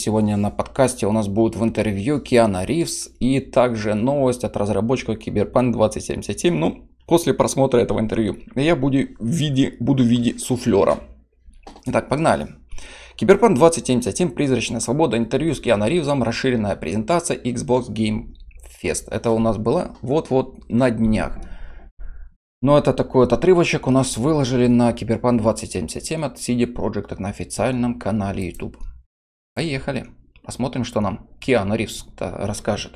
Сегодня на подкасте у нас будет в интервью Киана Ривз и также новость от разработчика Cyberpunk 2077. Ну, после просмотра этого интервью я буду в виде, буду в виде суфлера. Итак, погнали. Киберпанк 2077, Призрачная свобода, интервью с Киану Ривзом, расширенная презентация Xbox Game Fest. Это у нас было вот-вот на днях. Но ну, это такой вот отрывочек у нас выложили на Киберпан 2077 от CD Projekt на официальном канале YouTube. Поехали. Посмотрим, что нам Киану Ривз расскажет.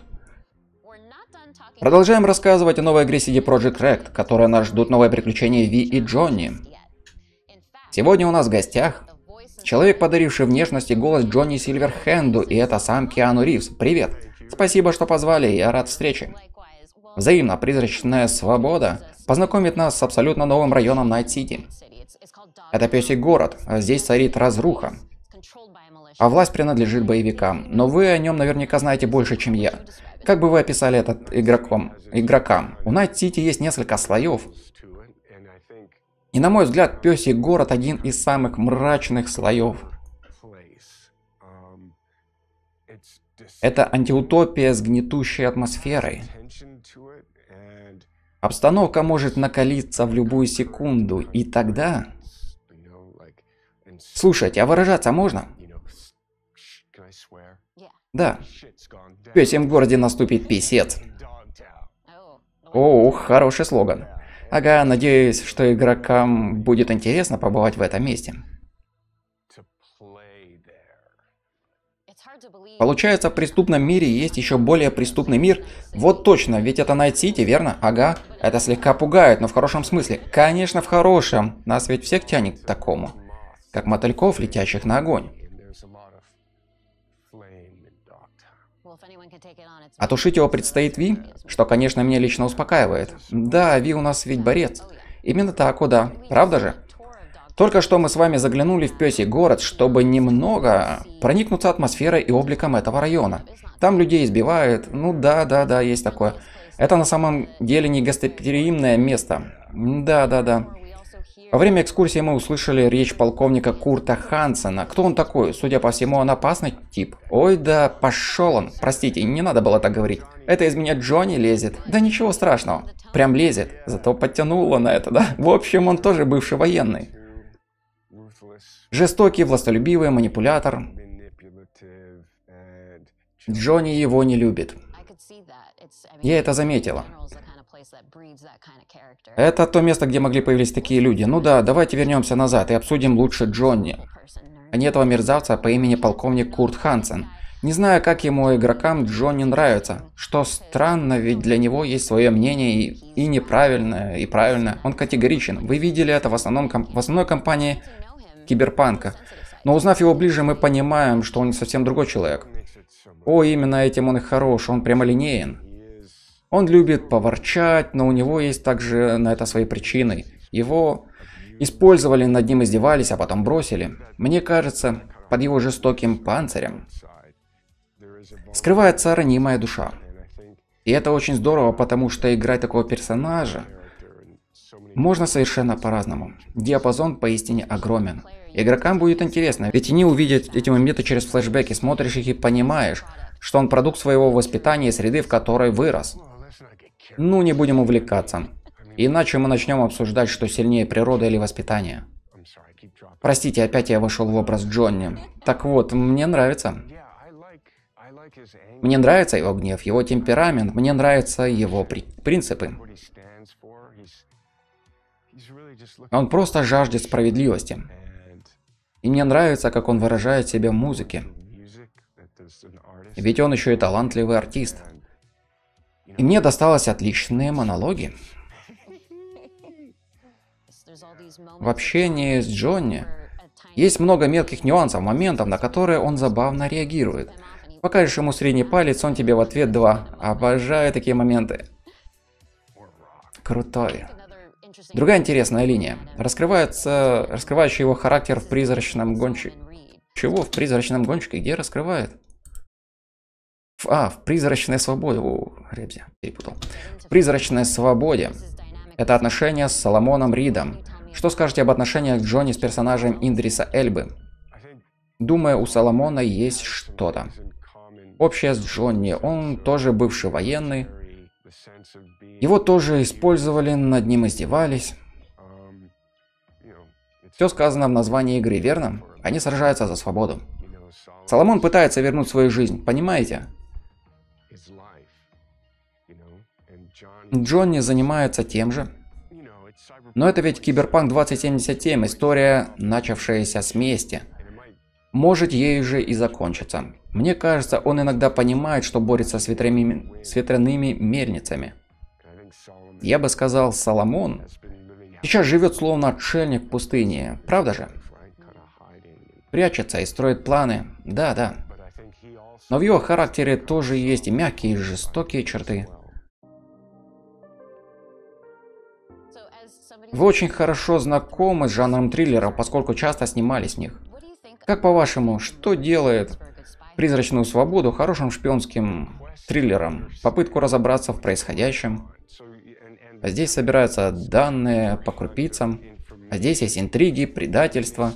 Продолжаем рассказывать о новой игре CD Projekt Red, которая нас ждут новые приключения Ви и Джонни. Сегодня у нас в гостях человек, подаривший внешность и голос Джонни Сильверхенду, и это сам Киану Ривз. Привет! Спасибо, что позвали, я рад встрече. Взаимно призрачная свобода познакомит нас с абсолютно новым районом Найт-Сити. Это песик город, а здесь царит разруха. А власть принадлежит боевикам, но вы о нем наверняка знаете больше, чем я. Как бы вы описали этот игроком, игрокам? У Найт Сити есть несколько слоев. И на мой взгляд, Пёсий город один из самых мрачных слоев. Это антиутопия с гнетущей атмосферой. Обстановка может накалиться в любую секунду, и тогда Слушайте, а выражаться можно? Да. В пёсем городе наступит писец. Ох, ну хороший слоган. Ага, надеюсь, что игрокам будет интересно побывать в этом месте. Получается, в преступном мире есть еще более преступный мир? Вот точно, ведь это Найт-Сити, верно? Ага. Это слегка пугает, но в хорошем смысле. Конечно, в хорошем. Нас ведь всех тянет к такому как мотыльков, летящих на огонь. А тушить его предстоит Ви, что, конечно, меня лично успокаивает. Да, Ви у нас ведь борец. Именно так, о да. Правда же? Только что мы с вами заглянули в Пёсий город, чтобы немного проникнуться атмосферой и обликом этого района. Там людей избивают. Ну да, да, да, есть такое. Это на самом деле не гостеприимное место. Да, да, да. Во время экскурсии мы услышали речь полковника Курта Хансена. Кто он такой? Судя по всему, он опасный тип. Ой да, пошел он. Простите, не надо было так говорить. Это из меня Джонни лезет. Да ничего страшного. Прям лезет. Зато подтянуло на это, да? В общем, он тоже бывший военный. Жестокий, властолюбивый, манипулятор. Джонни его не любит. Я это заметила. Это то место, где могли появиться такие люди. Ну да, давайте вернемся назад и обсудим лучше Джонни. А не этого мерзавца по имени полковник Курт Хансен. Не знаю, как ему игрокам Джонни нравится. Что странно, ведь для него есть свое мнение и, и неправильное, и правильное. Он категоричен. Вы видели это в, основном, в основной компании Киберпанка. Но узнав его ближе, мы понимаем, что он совсем другой человек. О, именно этим он и хорош, он прямолинеен. Он любит поворчать, но у него есть также на это свои причины. Его использовали, над ним издевались, а потом бросили. Мне кажется, под его жестоким панцирем скрывается ранимая душа. И это очень здорово, потому что играть такого персонажа можно совершенно по-разному. Диапазон поистине огромен. Игрокам будет интересно, ведь они увидят эти моменты через флешбеки, смотришь их и понимаешь, что он продукт своего воспитания и среды, в которой вырос. Ну, не будем увлекаться. Иначе мы начнем обсуждать, что сильнее природа или воспитание. Простите, опять я вошел в образ Джонни. Так вот, мне нравится. Мне нравится его гнев, его темперамент, мне нравятся его при принципы. Он просто жаждет справедливости. И мне нравится, как он выражает себя в музыке. Ведь он еще и талантливый артист. И мне досталось отличные монологи. В общении с Джонни есть много мелких нюансов, моментов, на которые он забавно реагирует. Покажешь ему средний палец, он тебе в ответ два. Обожаю такие моменты. Крутой. Другая интересная линия. Раскрывается, раскрывающий его характер в призрачном гонщике. Чего в призрачном гонщике? Где раскрывает? а, в «Призрачной свободе». У, Ребзя, перепутал. В «Призрачной свободе». Это отношения с Соломоном Ридом. Что скажете об отношениях Джонни с персонажем Индриса Эльбы? Думаю, у Соломона есть что-то. Общее с Джонни. Он тоже бывший военный. Его тоже использовали, над ним издевались. Все сказано в названии игры, верно? Они сражаются за свободу. Соломон пытается вернуть свою жизнь, понимаете? Джонни занимается тем же. Но это ведь Киберпанк 2077, история, начавшаяся с мести. Может ею же и закончится. Мне кажется, он иногда понимает, что борется с ветряными, с ветряными мельницами. Я бы сказал, Соломон сейчас живет словно отшельник в пустыне, правда же? Прячется и строит планы, да-да. Но в его характере тоже есть и мягкие и жестокие черты. Вы очень хорошо знакомы с жанром триллеров, поскольку часто снимались в них. Как по-вашему, что делает «Призрачную свободу» хорошим шпионским триллером? Попытку разобраться в происходящем? А здесь собираются данные по крупицам, а здесь есть интриги, предательство,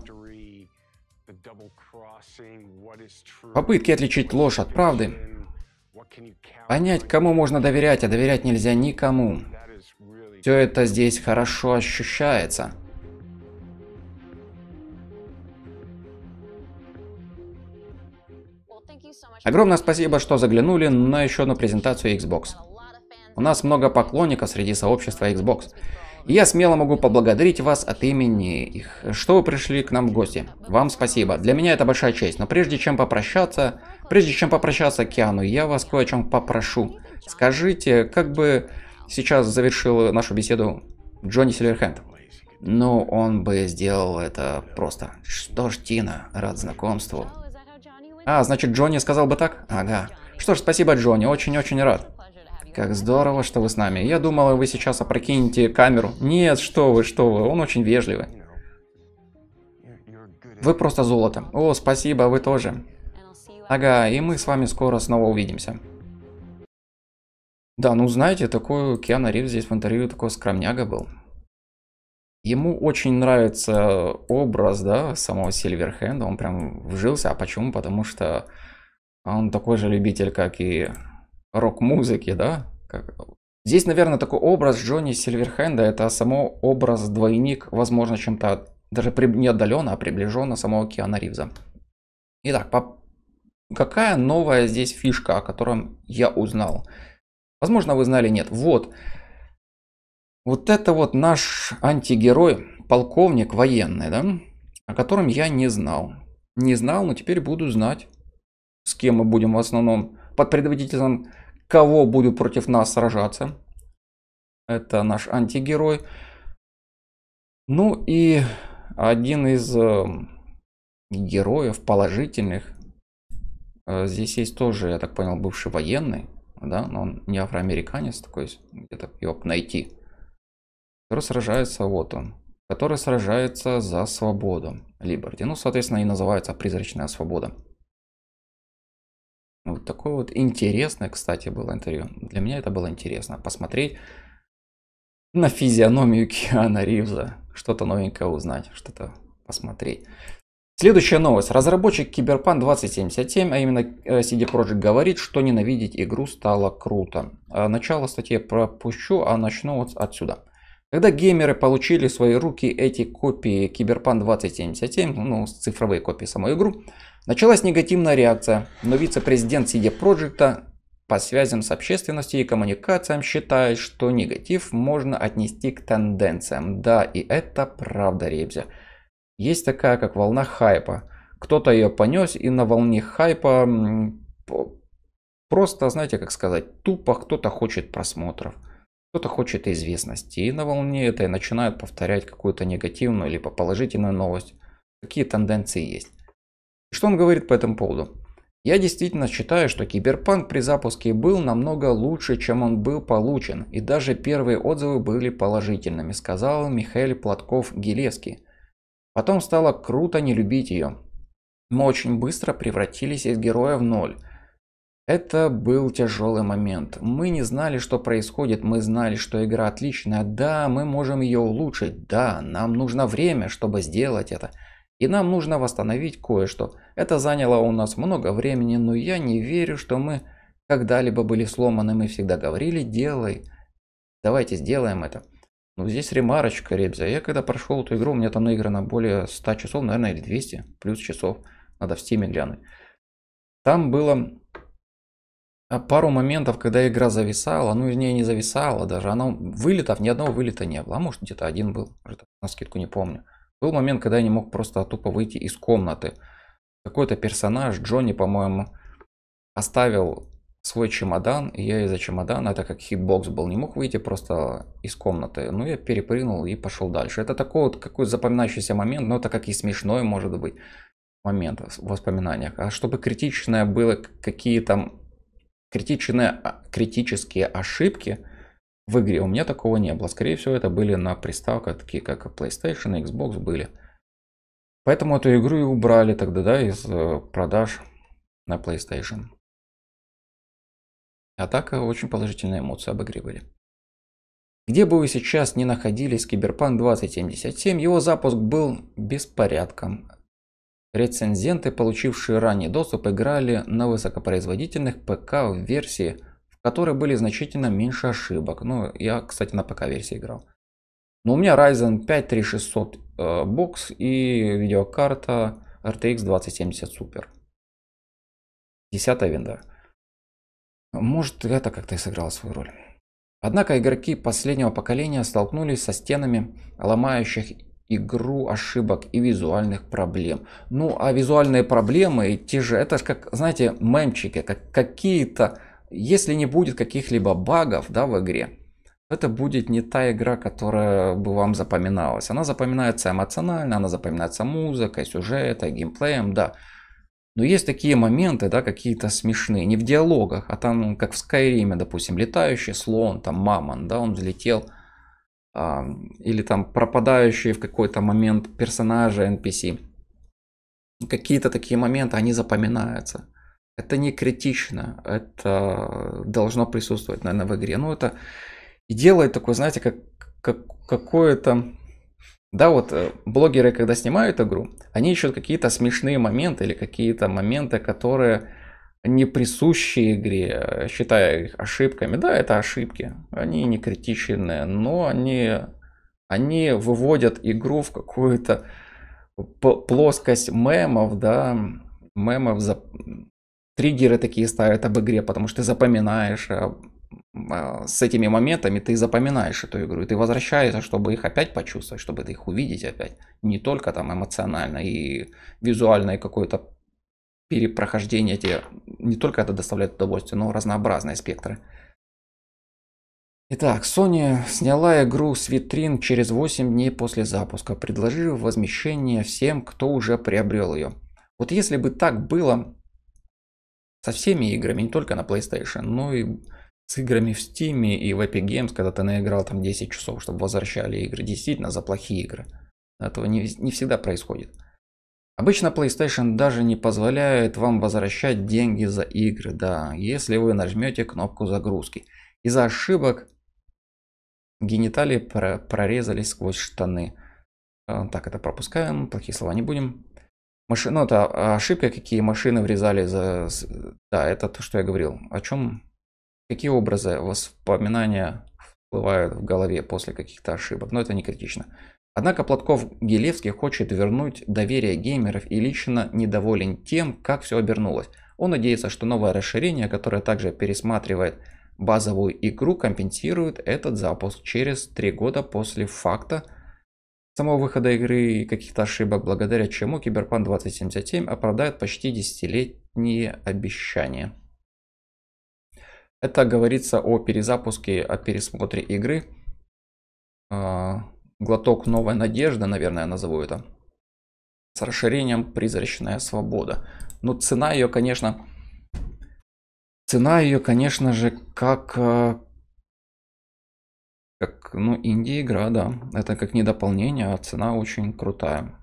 Попытки отличить ложь от правды. Понять, кому можно доверять, а доверять нельзя никому. Все это здесь хорошо ощущается. Огромное спасибо, что заглянули на еще одну презентацию Xbox. У нас много поклонников среди сообщества Xbox. И я смело могу поблагодарить вас от имени их, что вы пришли к нам в гости. Вам спасибо. Для меня это большая честь. Но прежде чем попрощаться, Прежде чем попрощаться, Киану, я вас кое о чем попрошу. Скажите, как бы сейчас завершил нашу беседу Джонни Сильверхенд? Ну, он бы сделал это просто. Что ж, Тина, рад знакомству. А, значит, Джонни сказал бы так? Ага. Что ж, спасибо, Джонни, очень-очень рад. Как здорово, что вы с нами. Я думала, вы сейчас опрокинете камеру. Нет, что вы, что вы, он очень вежливый. Вы просто золото. О, спасибо, вы тоже. Ага, и мы с вами скоро снова увидимся. Да, ну знаете, такой Киану Ривз здесь в интервью такой скромняга был. Ему очень нравится образ, да, самого Сильверхенда, он прям вжился. А почему? Потому что он такой же любитель, как и рок-музыки, да? Как... Здесь, наверное, такой образ Джонни Сильверхенда, это само образ двойник, возможно, чем-то даже при... не отдаленно, а приближенно самого Киана Ривза. Итак, по Какая новая здесь фишка, о котором я узнал? Возможно, вы знали, нет. Вот. Вот это вот наш антигерой, полковник военный, да? О котором я не знал. Не знал, но теперь буду знать, с кем мы будем в основном под предводительством, кого будут против нас сражаться. Это наш антигерой. Ну и один из э, героев положительных Э, здесь есть тоже, я так понял, бывший военный, да, но он не афроамериканец такой, где-то его найти. Который сражается, вот он, который сражается за свободу Либерти. Ну, соответственно, и называется «Призрачная свобода». Вот такое вот интересное, кстати, было интервью. Для меня это было интересно, посмотреть на физиономию Киана Ривза, что-то новенькое узнать, что-то посмотреть. Следующая новость. Разработчик Киберпан 2077, а именно э, CD Projekt говорит, что ненавидеть игру стало круто. А начало статьи пропущу, а начну вот отсюда. Когда геймеры получили в свои руки эти копии Киберпан 2077, ну, цифровые копии самой игру, началась негативная реакция, но вице-президент CD Projekt по связям с общественностью и коммуникациям считает, что негатив можно отнести к тенденциям. Да, и это правда, Ребзя. Есть такая, как волна хайпа. Кто-то ее понес и на волне хайпа просто, знаете, как сказать, тупо кто-то хочет просмотров. Кто-то хочет известности и на волне этой начинают повторять какую-то негативную либо положительную новость. Какие тенденции есть. Что он говорит по этому поводу? Я действительно считаю, что Киберпанк при запуске был намного лучше, чем он был получен, и даже первые отзывы были положительными, сказал Михаил Платков-Гелевский. Потом стало круто не любить ее. Мы очень быстро превратились из героя в ноль. Это был тяжелый момент. Мы не знали, что происходит, мы знали, что игра отличная. Да, мы можем ее улучшить. Да, нам нужно время, чтобы сделать это. И нам нужно восстановить кое-что. Это заняло у нас много времени, но я не верю, что мы когда-либо были сломаны. Мы всегда говорили «делай». Давайте сделаем это. Ну, здесь ремарочка, ребзя. Я когда прошел эту игру, у меня там наиграно более 100 часов, наверное, или 200 плюс часов. Надо в стиме глянуть. Там было а, пару моментов, когда игра зависала, ну, вернее, не зависала даже. Она вылетов, ни одного вылета не было. А может, где-то один был, на скидку не помню. Был момент, когда я не мог просто тупо выйти из комнаты. Какой-то персонаж, Джонни, по-моему, оставил свой чемодан, и я из-за чемодана, так как хитбокс был, не мог выйти просто из комнаты. Ну, я перепрыгнул и пошел дальше. Это такой вот какой запоминающийся момент, но это как и смешной может быть момент в воспоминаниях. А чтобы критичное было какие там критичные, а, критические ошибки в игре, у меня такого не было. Скорее всего, это были на приставках, такие как PlayStation и Xbox были. Поэтому эту игру и убрали тогда, да, из э, продаж на PlayStation. А так очень положительная эмоция об Где бы вы сейчас ни находились, Киберпанк 2077, его запуск был беспорядком. Рецензенты, получившие ранний доступ, играли на высокопроизводительных ПК в версии, в которой были значительно меньше ошибок. Ну, я, кстати, на ПК-версии играл. Но у меня Ryzen 5 3600 э, бокс и видеокарта RTX 2070 Super. Десятая винда. Может, это как-то и сыграло свою роль. Однако игроки последнего поколения столкнулись со стенами, ломающих игру ошибок и визуальных проблем. Ну, а визуальные проблемы и те же, это же как, знаете, мемчики, как какие-то, если не будет каких-либо багов, да, в игре, это будет не та игра, которая бы вам запоминалась. Она запоминается эмоционально, она запоминается музыкой, сюжетом, геймплеем, да. Но есть такие моменты, да, какие-то смешные, не в диалогах, а там, ну, как в Скайриме, допустим, летающий слон, там мамон, да, он взлетел, а, или там пропадающие в какой-то момент персонажи NPC. Какие-то такие моменты, они запоминаются. Это не критично, это должно присутствовать, наверное, в игре. Но ну, это и делает такой, знаете, как, как какое-то да, вот э, блогеры, когда снимают игру, они ищут какие-то смешные моменты или какие-то моменты, которые не присущи игре, э, считая их ошибками. Да, это ошибки, они не критичные, но они, они выводят игру в какую-то плоскость мемов, да, мемов, за... триггеры такие ставят об игре, потому что ты запоминаешь, а Э, с этими моментами ты запоминаешь эту игру, и ты возвращаешься, чтобы их опять почувствовать, чтобы их увидеть опять. Не только там эмоционально и визуально, и какое-то перепрохождение тебе не только это доставляет удовольствие, но разнообразные спектры. Итак, Sony сняла игру с витрин через 8 дней после запуска, предложив возмещение всем, кто уже приобрел ее. Вот если бы так было со всеми играми, не только на PlayStation, но и с играми в Steam и в Epic Games, когда ты наиграл там 10 часов, чтобы возвращали игры, действительно за плохие игры. Этого не, не всегда происходит. Обычно PlayStation даже не позволяет вам возвращать деньги за игры, да, если вы нажмете кнопку загрузки. Из-за ошибок гениталии прорезались сквозь штаны. А, так, это пропускаем, плохие слова не будем. Маши... Ну, это а, ошибки, какие машины врезали за... Да, это то, что я говорил. О чем Какие образы, воспоминания всплывают в голове после каких-то ошибок, но ну, это не критично. Однако Платков-Гелевский хочет вернуть доверие геймеров и лично недоволен тем, как все обернулось. Он надеется, что новое расширение, которое также пересматривает базовую игру, компенсирует этот запуск через три года после факта самого выхода игры и каких-то ошибок, благодаря чему Киберпан 2077 оправдает почти десятилетние обещания. Это говорится о перезапуске, о пересмотре игры. А, глоток новой надежды, наверное, назову это. С расширением призрачная свобода. Но ну, цена ее, конечно... Цена ее, конечно же, как... А, как, ну, Индия игра, да. Это как не дополнение, а цена очень крутая.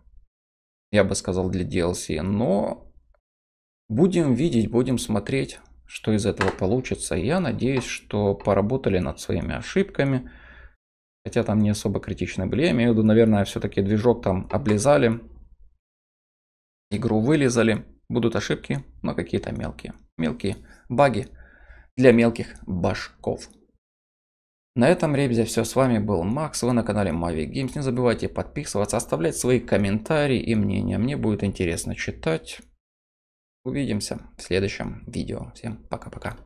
Я бы сказал, для DLC. Но будем видеть, будем смотреть что из этого получится. Я надеюсь, что поработали над своими ошибками, хотя там не особо критичны были. Я имею в виду, наверное, все-таки движок там облизали, игру вылезали. Будут ошибки, но какие-то мелкие. Мелкие баги для мелких башков. На этом, ребзя, все. С вами был Макс. Вы на канале Mavi Games. Не забывайте подписываться, оставлять свои комментарии и мнения. Мне будет интересно читать. Увидимся в следующем видео. Всем пока-пока.